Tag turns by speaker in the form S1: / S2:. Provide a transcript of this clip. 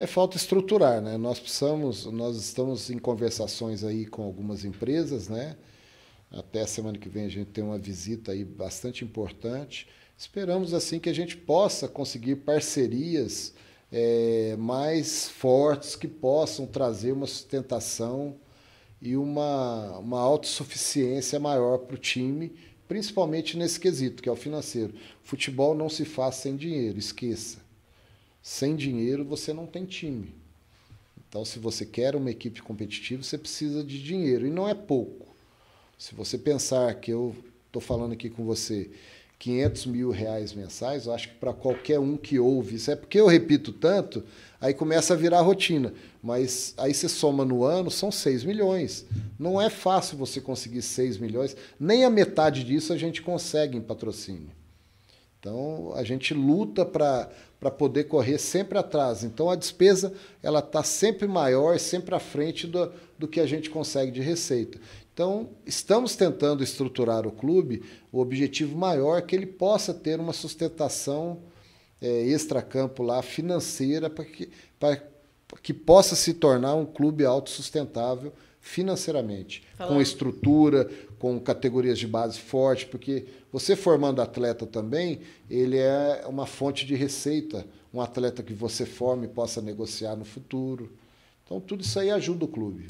S1: É falta estruturar, né? Nós precisamos, nós estamos em conversações aí com algumas empresas, né? Até semana que vem a gente tem uma visita aí bastante importante. Esperamos assim que a gente possa conseguir parcerias é, mais fortes que possam trazer uma sustentação e uma, uma autossuficiência maior para o time, principalmente nesse quesito, que é o financeiro. Futebol não se faz sem dinheiro, esqueça. Sem dinheiro você não tem time. Então, se você quer uma equipe competitiva, você precisa de dinheiro e não é pouco. Se você pensar que eu estou falando aqui com você 500 mil reais mensais, eu acho que para qualquer um que ouve, isso é porque eu repito tanto, aí começa a virar rotina. Mas aí você soma no ano, são 6 milhões. Não é fácil você conseguir 6 milhões, nem a metade disso a gente consegue em patrocínio. Então a gente luta para poder correr sempre atrás. Então a despesa ela está sempre maior, sempre à frente do, do que a gente consegue de receita. Então estamos tentando estruturar o clube. O objetivo maior é que ele possa ter uma sustentação é, eh, campo lá financeira para que, pra, que possa se tornar um clube autossustentável financeiramente, Falando. com estrutura, com categorias de base forte, porque você formando atleta também, ele é uma fonte de receita, um atleta que você forme possa negociar no futuro. Então tudo isso aí ajuda o clube.